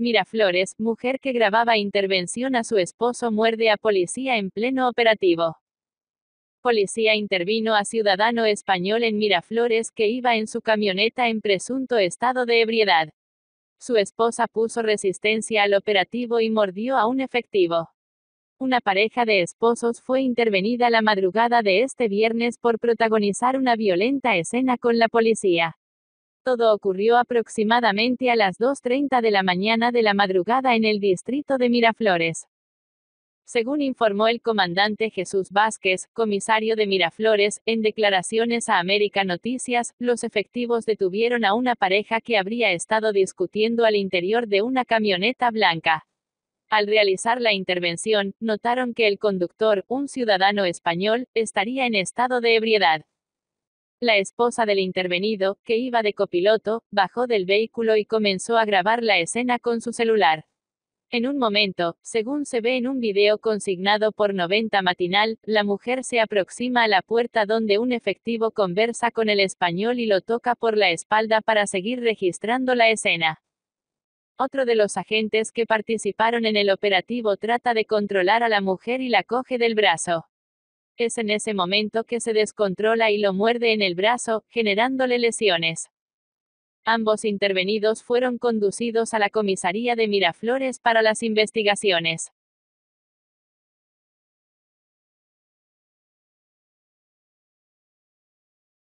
Miraflores, mujer que grababa intervención a su esposo muerde a policía en pleno operativo. Policía intervino a ciudadano español en Miraflores que iba en su camioneta en presunto estado de ebriedad. Su esposa puso resistencia al operativo y mordió a un efectivo. Una pareja de esposos fue intervenida la madrugada de este viernes por protagonizar una violenta escena con la policía. Todo ocurrió aproximadamente a las 2.30 de la mañana de la madrugada en el distrito de Miraflores. Según informó el comandante Jesús Vázquez, comisario de Miraflores, en declaraciones a América Noticias, los efectivos detuvieron a una pareja que habría estado discutiendo al interior de una camioneta blanca. Al realizar la intervención, notaron que el conductor, un ciudadano español, estaría en estado de ebriedad. La esposa del intervenido, que iba de copiloto, bajó del vehículo y comenzó a grabar la escena con su celular. En un momento, según se ve en un video consignado por 90 Matinal, la mujer se aproxima a la puerta donde un efectivo conversa con el español y lo toca por la espalda para seguir registrando la escena. Otro de los agentes que participaron en el operativo trata de controlar a la mujer y la coge del brazo es en ese momento que se descontrola y lo muerde en el brazo, generándole lesiones. Ambos intervenidos fueron conducidos a la comisaría de Miraflores para las investigaciones.